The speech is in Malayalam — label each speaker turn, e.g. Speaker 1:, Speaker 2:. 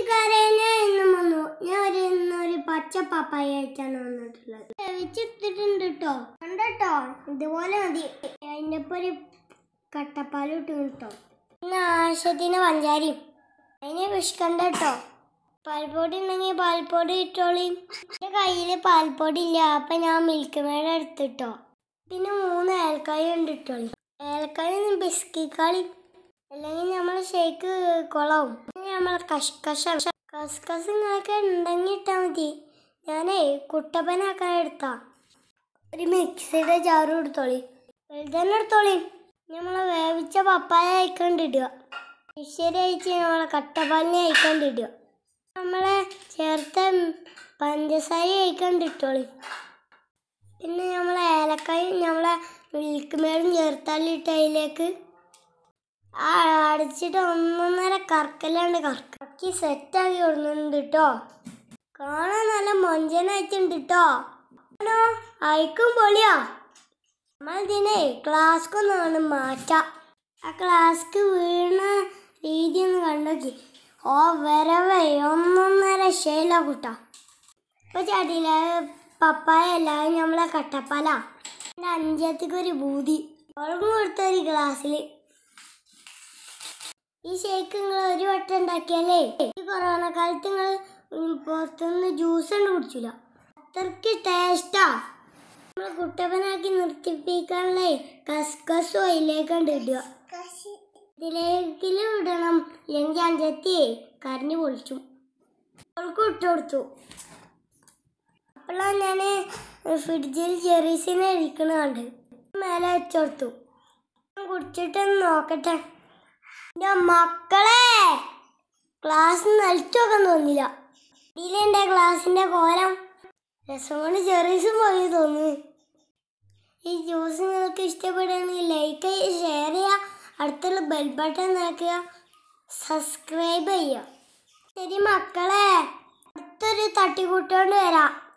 Speaker 1: കൂട്ടുകാരെ ഞാൻ ഇന്നും വന്നു ഞാൻ ഒരു ഇന്നൊരു പച്ച പപ്പായ ആയിട്ടാണ് കണ്ടോ ഇതുപോലെ മതി അതിൻ്റെ ഒരു കട്ടപ്പാലും ഇട്ട് കിട്ടോ പിന്നെ ആവശ്യത്തിന് പഞ്ചാരിയും അതിനെ വിഷ്കണ്ട കേട്ടോ പാൽപ്പൊടി ഉണ്ടെങ്കിൽ പാൽപ്പൊടി ഇട്ടോളീ എന്റെ കയ്യിൽ പാൽപ്പൊടി ഇല്ല അപ്പം ഞാൻ മിൽക്ക് മേട എടുത്തിട്ടോ പിന്നെ മൂന്ന് ഏലക്കായ ഉണ്ട് ഇട്ടോളി ഏലക്കായ ബിസ്ക്കി കളി അല്ലെങ്കിൽ നമ്മൾ ഷേക്ക് കുളവും നമ്മൾ കഷ്കഷ കസ്കസങ്ങളൊക്കെ ഉണ്ടെങ്കിൽ ഇട്ടാൽ മതി ഞാനേ കുട്ടപ്പനാക്കാൻ എടുത്താ ഒരു മിക്സിയുടെ ചാറും എടുത്തോളി വെളുതന്നെ എടുത്തോളി നമ്മൾ വേവിച്ച പപ്പായ അയക്കണ്ടിടുക ഫിഷരി അയച്ച് നമ്മളെ കട്ടപ്പാലിനെ അയക്കണ്ടിടുക നമ്മളെ ചേർത്ത പഞ്ചസാര അയക്കണ്ടിട്ടോളി പിന്നെ നമ്മളെ ഏലക്കായും നമ്മളെ മിൽക്ക് മേടും ചേർത്താലിട്ട് അതിലേക്ക് അടിച്ചിട്ട് ഒന്നൊന്നര കറക്കല്ലാണ്ട് കറക്കി സെറ്റാക്കി കൊടുക്കുന്നുണ്ട് കേട്ടോ കാണാൻ നല്ല മൊഞ്ചനായിട്ടുണ്ട് കേട്ടോ അയക്കും പൊളിയാ ക്ലാസ്ക്ക് ഒന്നാണ് മാറ്റാം ആ ക്ലാസ്ക്ക് വീണ രീതി ഒന്ന് കണ്ടോക്കി ഓ വരവേ ഒന്നൊന്നര ശൈല കൂട്ടാം ഇപ്പൊ ചടിയിലെ പപ്പായ എല്ലാവരും നമ്മളെ കട്ടപ്പല എൻ്റെ ഒരു ഭൂതി ഒഴുകും കൊടുത്തൊരു ഗ്ലാസ്സിൽ ഈ ഷേക്ക് നിങ്ങൾ ഒരു വട്ടം ഉണ്ടാക്കിയാലേ ഈ കൊറോണ കാലത്ത് നിങ്ങൾ പുറത്തുനിന്ന് ജ്യൂസ് കണ്ട് കുടിച്ചില്ല അത്രക്ക് ടേസ്റ്റാ നമ്മൾ കുട്ടപ്പനാക്കി നിർത്തിപ്പിക്കാനുള്ള കസ്കസ് ഓയിലേക്ക് ഇടുക ഇതിലേക്കിലും ഇടണം ഇല്ലെങ്കിൽ അഞ്ചത്തി കരഞ്ഞു പൊളിച്ചു അവൾക്ക് ഇട്ട് കൊടുത്തു അപ്പോഴാണ് ഞാൻ ഫ്രിഡ്ജിൽ ചെറീസിനെ ഇരിക്കണ കണ്ട് മേലെ വെച്ചു കൊടുത്തു കുടിച്ചിട്ടൊന്ന് നോക്കട്ടെ എൻ്റെ മക്കളെ ക്ലാസ് നലിച്ചൊക്കെ തോന്നില്ല ഇതിലെൻ്റെ ക്ലാസ്സിന്റെ കോലം രസം കൊണ്ട് ചെറിയസും പോയി തോന്നുന്നു ഈ ജ്യൂസ് നിങ്ങൾക്ക് ഇഷ്ടപ്പെടുകയാണെങ്കിൽ ലൈക്ക് ചെയ്യുക ഷെയർ ചെയ്യുക അടുത്തുള്ള ബെൽ ബട്ടൺ നിൽക്കുക സബ്സ്ക്രൈബ് ചെയ്യുക ശരി മക്കളെ അടുത്തൊരു തട്ടിക്കൂട്ടോണ്ട് വരാം